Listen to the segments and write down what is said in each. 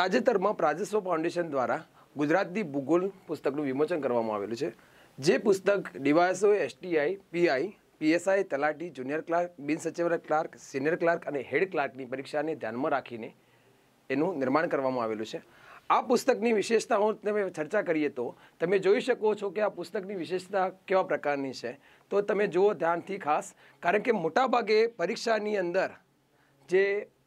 તાજેતરમાં પ્રાજસ્વ ફાઉન્ડેશન દ્વારા ગુજરાતની ભૂગોળ પુસ્તકનું વિમોચન કરવામાં આવેલું છે જે પુસ્તક ડીવાયસો એસટીઆઈ પીઆઈ પીએસઆઈ તલાટી જુનિયર ક્લાર્ક બિન સચિવ ક્લાર્ક સિનિયર ક્લાર્ક અને હેડ ક્લાર્કની પરીક્ષાને ધ્યાનમાં રાખીને એનું નિર્માણ કરવામાં આવેલું છે આ પુસ્તકની વિશેષતાઓ તમે ચર્ચા કરીએ તો તમે જોઈ શકો છો કે આ પુસ્તકની વિશેષતા કેવા પ્રકારની છે તો તમે જુઓ ધ્યાનથી ખાસ કારણ કે મોટાભાગે પરીક્ષાની અંદર જે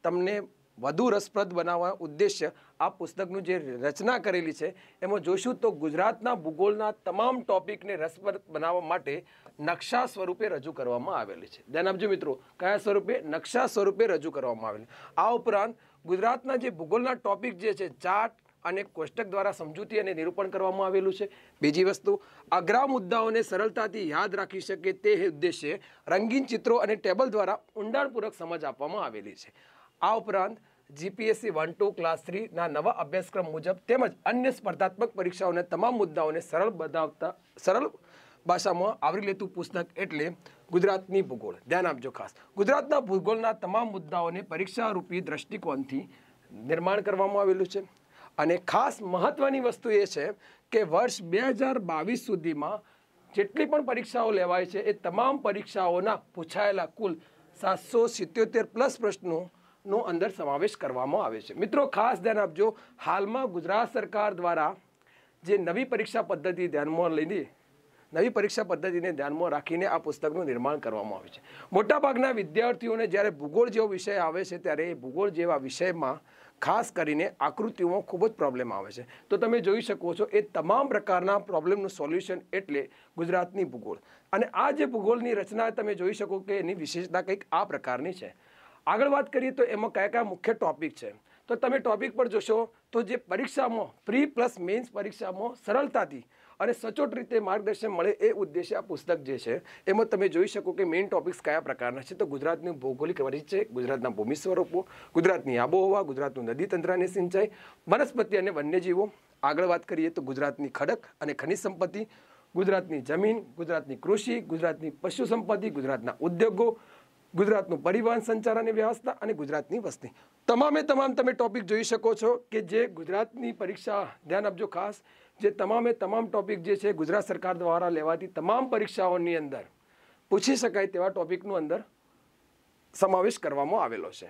તમને વધુ રસપ્રદ બનાવવા ઉદ્દેશ્ય આ પુસ્તકનું જે રચના કરેલી છે એમાં જોઈશું તો ગુજરાતના ભૂગોળના તમામ ટોપિકને રસપ્રદ બનાવવા માટે નકશા સ્વરૂપે રજૂ કરવામાં આવેલી છે ધ્યાન આપજો મિત્રો કયા સ્વરૂપે નકશા સ્વરૂપે રજૂ કરવામાં આવેલી આ ઉપરાંત ગુજરાતના જે ભૂગોળના ટોપિક જે છે ચાર્ટ અને કોષ્ટક દ્વારા સમજૂતી અને નિરૂપણ કરવામાં આવેલું છે બીજી વસ્તુ અઘરા મુદ્દાઓને સરળતાથી યાદ રાખી શકે તે ઉદ્દેશ્ય રંગીન ચિત્રો અને ટેબલ દ્વારા ઊંડાણપૂર્વક સમજ આપવામાં આવેલી છે આ ઉપરાંત જીપીએસસી વન ટુ ક્લાસ થ્રીના નવા અભ્યાસક્રમ મુજબ તેમજ અન્ય સ્પર્ધાત્મક પરીક્ષાઓને તમામ મુદ્દાઓને સરળ બનાવતા સરળ ભાષામાં આવરી લેતું પુસ્તક એટલે ગુજરાતની ભૂગોળ ધ્યાન આપજો ખાસ ગુજરાતના ભૂગોળના તમામ મુદ્દાઓને પરીક્ષારૂપી દ્રષ્ટિકોણથી નિર્માણ કરવામાં આવેલું છે અને ખાસ મહત્ત્વની વસ્તુ એ છે કે વર્ષ બે હજાર બાવીસ સુધીમાં જેટલી પણ પરીક્ષાઓ લેવાય છે એ તમામ પરીક્ષાઓના પૂછાયેલા કુલ સાતસો સિત્યોતેર પ્લસ પ્રશ્નો નો અંદર સમાવેશ કરવામાં આવે છે મિત્રો ખાસ ધ્યાન આપજો હાલમાં ગુજરાત સરકાર દ્વારા જે નવી પરીક્ષા પદ્ધતિ ધ્યાનમાં લઈને નવી પરીક્ષા પદ્ધતિને ધ્યાનમાં રાખીને આ પુસ્તકનું નિર્માણ કરવામાં આવે છે મોટાભાગના વિદ્યાર્થીઓને જ્યારે ભૂગોળ જેવો વિષય આવે છે ત્યારે એ ભૂગોળ જેવા વિષયમાં ખાસ કરીને આકૃતિઓમાં ખૂબ જ પ્રોબ્લેમ આવે છે તો તમે જોઈ શકો છો એ તમામ પ્રકારના પ્રોબ્લેમનું સોલ્યુશન એટલે ગુજરાતની ભૂગોળ અને આ જે ભૂગોળની રચના તમે જોઈ શકો કે એની વિશેષતા કંઈક આ પ્રકારની છે આગળ વાત કરીએ તો એમાં કયા કયા મુખ્ય ટોપિક છે તો તમે ટોપિક પર જોશો તો જે પરીક્ષામાં પ્રી પ્લસ મેન્સ પરીક્ષામાં સરળતાથી અને સચોટ રીતે માર્ગદર્શન મળે એ ઉદ્દેશ્ય આ પુસ્તક જે છે એમાં તમે જોઈ શકો કે મેઇન ટોપિક્સ કયા પ્રકારના છે તો ગુજરાતની ભૌગોલિક વરિજ ગુજરાતના ભૂમિ સ્વરૂપો ગુજરાતની આબોહવા ગુજરાતનું નદીતંત્રની સિંચાઈ વનસ્પતિ અને વન્યજીવો આગળ વાત કરીએ તો ગુજરાતની ખડક અને ખનિજ સંપત્તિ ગુજરાતની જમીન ગુજરાતની કૃષિ ગુજરાતની પશુ સંપત્તિ ગુજરાતના ઉદ્યોગો ગુજરાતનું પરિવહન સંચારની વ્યવસ્થા અને ગુજરાતની વસ્તી તમામે તમામ તમે ટોપિક જોઈ શકો છો કે જે ગુજરાતની પરીક્ષા ધ્યાન આપજો ખાસ જે તમામે તમામ ટોપિક જે છે ગુજરાત સરકાર દ્વારા લેવાતી તમામ પરીક્ષાઓની અંદર પૂછી શકાય તેવા ટોપિકનું અંદર સમાવેશ કરવામાં આવેલો છે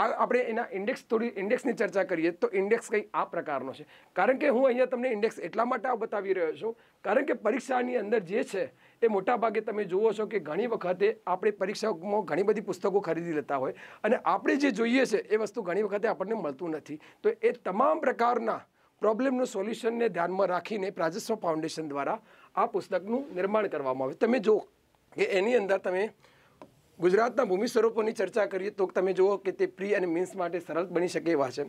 આ આપણે એના ઇન્ડેક્સ થોડી ઇન્ડેક્સની ચર્ચા કરીએ તો ઇન્ડેક્સ કંઈ આ પ્રકારનો છે કારણ કે હું અહીંયા તમને ઇન્ડેક્સ એટલા માટે આ બતાવી રહ્યો છું કારણ કે પરીક્ષાની અંદર જે છે એ મોટાભાગે તમે જુઓ છો કે ઘણી વખતે આપણે પરીક્ષામાં ઘણી બધી પુસ્તકો ખરીદી લેતા હોય અને આપણે જે જોઈએ છે એ વસ્તુ ઘણી વખતે આપણને મળતું નથી તો એ તમામ પ્રકારના પ્રોબ્લેમનું સોલ્યુશનને ધ્યાનમાં રાખીને પ્રાજસ્વ ફાઉન્ડેશન દ્વારા આ પુસ્તકનું નિર્માણ કરવામાં આવે તમે જો કે એની અંદર તમે ગુજરાતના ભૂમિ સ્વરૂપોની ચર્ચા કરીએ તો તમે જુઓ કે તે પ્રી અને મીન્સ માટે સરળ બની શકે એવા છે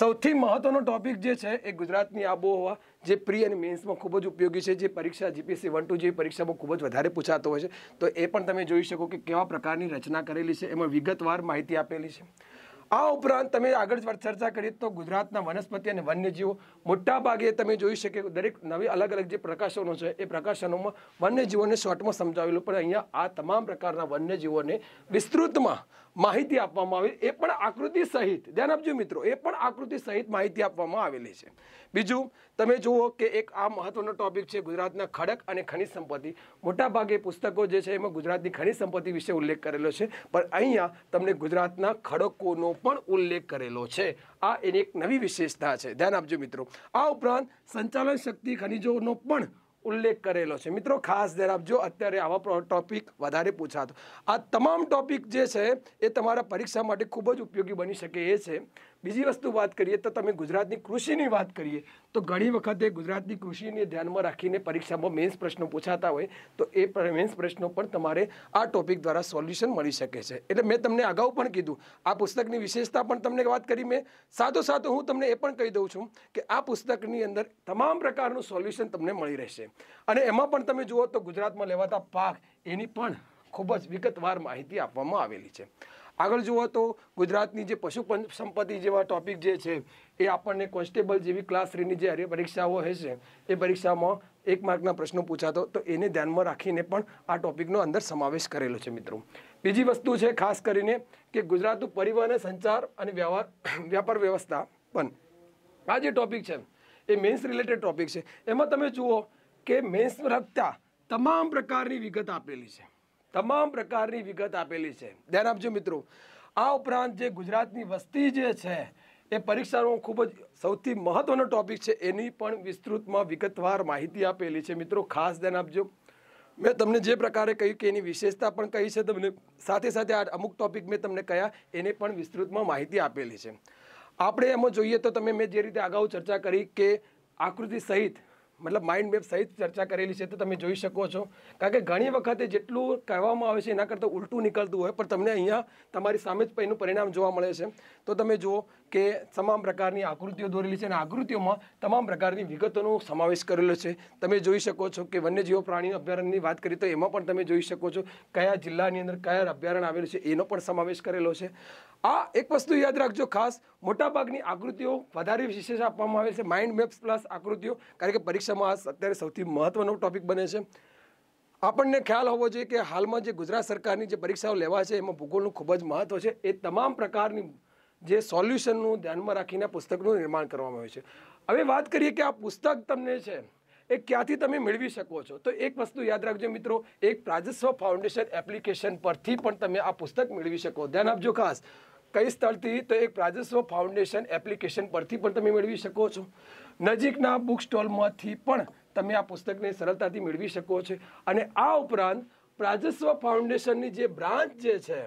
સૌથી મહત્વનો ટોપિક જે છે એ ગુજરાતની આબોહવા જે પ્રી અને મેન્સમાં ખૂબ જ ઉપયોગી છે જે પરીક્ષા જીપીએસસી વન ટુ જેવી પરીક્ષામાં ખૂબ જ વધારે પૂછાતો હોય છે તો એ પણ તમે જોઈ શકો કે કેવા પ્રકારની રચના કરેલી છે એમાં વિગતવાર માહિતી આપેલી છે આ ઉપરાંત તમે આગળ ચર્ચા કરીએ તો ગુજરાતના વનસ્પતિ અને વન્યજીવો મોટા ભાગે તમે જોઈ શકે દરેક નવી અલગ અલગ જે પ્રકાશનો છે એ પ્રકાશનોમાં વન્યજીવોને શોર્ટમાં સમજાવેલું પણ અહીંયા આ તમામ પ્રકારના વન્યજીવોને વિસ્તૃતમાં માહિતી આપવામાં આવી એ પણ આકૃતિ સહિત ધ્યાન આપજો મિત્રો એ પણ આકૃતિ સહિત માહિતી આપવામાં આવેલી છે બીજું તમે જુઓ કે એક આ મહત્વનો ટોપિક છે ગુજરાતના ખડક અને ખનિજ સંપત્તિ મોટાભાગે પુસ્તકો જે છે એમાં ગુજરાતની ખનિજ સંપત્તિ વિશે ઉલ્લેખ કરેલો છે પણ અહીંયા તમને ગુજરાતના ખડકોનો પણ ઉલ્લેખ કરેલો છે આ એની એક નવી વિશેષતા છે ધ્યાન આપજો મિત્રો આ ઉપરાંત સંચાલન શક્તિ ખનિજોનો પણ ઉલ્લેખ કરેલો છે મિત્રો ખાસ ધ્યાન આપજો અત્યારે આવા ટોપિક વધારે પૂછાતો આ તમામ ટોપિક જે છે એ તમારા પરીક્ષા માટે ખૂબ જ ઉપયોગી બની શકે એ છે બીજી વસ્તુ વાત કરીએ તો તમે ગુજરાતની કૃષિની વાત કરીએ તો ઘણી વખતે ગુજરાતની કૃષિને ધ્યાનમાં રાખીને પરીક્ષામાં મેન્સ પ્રશ્નો પૂછાતા હોય તો એ મેન્સ પ્રશ્નો પણ તમારે આ ટોપિક દ્વારા સોલ્યુશન મળી શકે છે એટલે મેં તમને અગાઉ પણ કીધું આ પુસ્તકની વિશેષતા પણ તમને વાત કરી મેં સાથો સાથ હું તમને એ પણ કહી દઉં છું કે આ પુસ્તકની અંદર તમામ પ્રકારનું સોલ્યુશન તમને મળી રહેશે અને એમાં પણ તમે જુઓ તો ગુજરાતમાં લેવાતા પાક એની પણ ખૂબ જ વિગતવાર માહિતી આપવામાં આવેલી છે આગળ જુઓ તો ગુજરાતની જે પશુ સંપત્તિ જેવા ટોપિક જે છે એ આપણને કોન્સ્ટેબલ જેવી ક્લાસ થ્રીની જે અરે પરીક્ષાઓ હશે એ પરીક્ષામાં એક માર્કના પ્રશ્નો પૂછાતો તો એને ધ્યાનમાં રાખીને પણ આ ટોપિકનો અંદર સમાવેશ કરેલો છે મિત્રો બીજી વસ્તુ છે ખાસ કરીને કે ગુજરાતનું પરિવહન સંચાર અને વ્યવહાર વ્યાપાર વ્યવસ્થા પણ આ જે ટોપિક છે એ મેન્સ રિલેટેડ ટોપિક છે એમાં તમે જુઓ કે મેન્સ રાખતા તમામ પ્રકારની વિગત આપેલી છે તમામ પ્રકારની વિગત આપેલી છે ધ્યાન આપજો મિત્રો આ ઉપરાંત જે ગુજરાતની વસ્તી જે છે એ પરીક્ષાનો ખૂબ જ સૌથી મહત્ત્વનો ટોપિક છે એની પણ વિસ્તૃતમાં વિગતવાર માહિતી આપેલી છે મિત્રો ખાસ ધ્યાન આપજો મેં તમને જે પ્રકારે કહ્યું કે એની વિશેષતા પણ કહી છે તમને સાથે સાથે આ અમુક ટોપિક મેં તમને કહ્યા એને પણ વિસ્તૃતમાં માહિતી આપેલી છે આપણે એમાં જોઈએ તો તમે મેં જે રીતે અગાઉ ચર્ચા કરી કે આકૃતિ સહિત મતલબ માઇન્ડ મેપ સહિત ચર્ચા કરેલી છે તે તમે જોઈ શકો છો કારણ કે ઘણી વખતે જેટલું કહેવામાં આવે છે એના કરતાં ઉલટું નીકળતું હોય પણ તમને અહીંયા તમારી સામે જ એનું પરિણામ જોવા મળે છે તો તમે જુઓ કે તમામ પ્રકારની આકૃતિઓ દોરેલી છે અને આકૃતિઓમાં તમામ પ્રકારની વિગતોનો સમાવેશ કરેલો છે તમે જોઈ શકો છો કે વન્યજીવ પ્રાણી અભયારણ્યની વાત કરીએ તો એમાં પણ તમે જોઈ શકો છો કયા જિલ્લાની અંદર કયા અભયારણ્ય આવેલું છે એનો પણ સમાવેશ કરેલો છે આ એક વસ્તુ યાદ રાખજો ખાસ મોટાભાગની આકૃતિઓ વધારે વિશેષ આપવામાં આવે છે માઇન્ડ મેપ્સ પ્લસ આકૃતિઓ કારણ કે પરીક્ષામાં આ અત્યારે સૌથી મહત્ત્વનો ટોપિક બને છે આપણને ખ્યાલ હોવો જોઈએ કે હાલમાં જે ગુજરાત સરકારની જે પરીક્ષાઓ લેવા છે એમાં ભૂગોળનું ખૂબ જ મહત્ત્વ છે એ તમામ પ્રકારની જે સોલ્યુશનનું ધ્યાનમાં રાખીને પુસ્તકનું નિર્માણ કરવામાં આવે છે હવે વાત કરીએ કે આ પુસ્તક તમને છે એ ક્યાંથી તમે મેળવી શકો છો તો એક વસ્તુ યાદ રાખજો મિત્રો એક પ્રાજસ્વ ફાઉન્ડેશન એપ્લિકેશન પરથી પણ તમે આ પુસ્તક મેળવી શકો ધ્યાન આપજો ખાસ કઈ સ્થળથી તો એક પ્રાજસ્વ ફાઉન્ડેશન એપ્લિકેશન પરથી પણ તમે મેળવી શકો છો નજીકના બુક સ્ટોલમાંથી પણ તમે આ પુસ્તકને સરળતાથી મેળવી શકો છો અને આ ઉપરાંત પ્રાજસ્વ ફાઉન્ડેશનની જે બ્રાન્ચ જે છે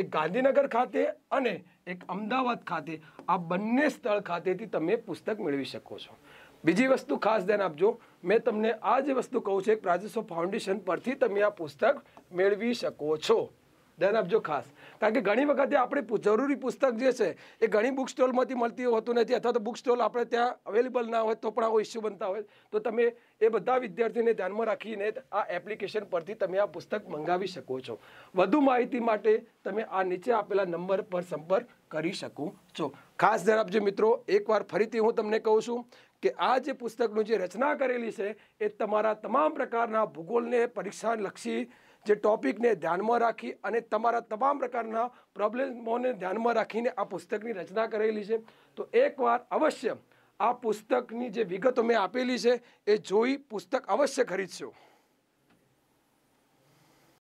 એ ગાંધીનગર ખાતે અને એક અમદાવાદ ખાતે આ બંને સ્થળ ખાતેથી તમે પુસ્તક મેળવી શકો છો બીજી વસ્તુ ખાસ ધ્યાન આપજો મેં તમને આ જે વસ્તુ કહું છું એક પ્રાજસ્વ ફાઉન્ડેશન પરથી તમે આ પુસ્તક મેળવી શકો છો ધ્યાન આપજો ખાસ કારણ કે ઘણી વખતે આપણે જરૂરી પુસ્તક જે છે એ ઘણી બુક સ્ટોલમાંથી મળતી હોતું નથી અથવા તો બુક સ્ટોલ આપણે ત્યાં અવેલેબલ ના હોય તો પણ આવો ઇસ્યુ બનતા હોય તો તમે એ બધા વિદ્યાર્થીને ધ્યાનમાં રાખીને આ એપ્લિકેશન પરથી તમે આ પુસ્તક મંગાવી શકો છો વધુ માહિતી માટે તમે આ નીચે આપેલા નંબર પર સંપર્ક કરી શકો છો ખાસ ધ્યાન આપજો મિત્રો એકવાર ફરીથી હું તમને કહું છું કે આ જે પુસ્તકનું જે રચના કરેલી છે એ તમારા તમામ પ્રકારના ભૂગોળને પરીક્ષાલક્ષી જે ટોપિકને ધ્યાનમાં રાખી અને તમારા તમામ પ્રકારના પ્રોબ્લેમોને ધ્યાનમાં રાખીને આ પુસ્તકની રચના કરેલી છે તો એકવાર અવશ્ય આ પુસ્તકની જે વિગતો મેં આપેલી છે એ જોઈ પુસ્તક અવશ્ય ખરીદશો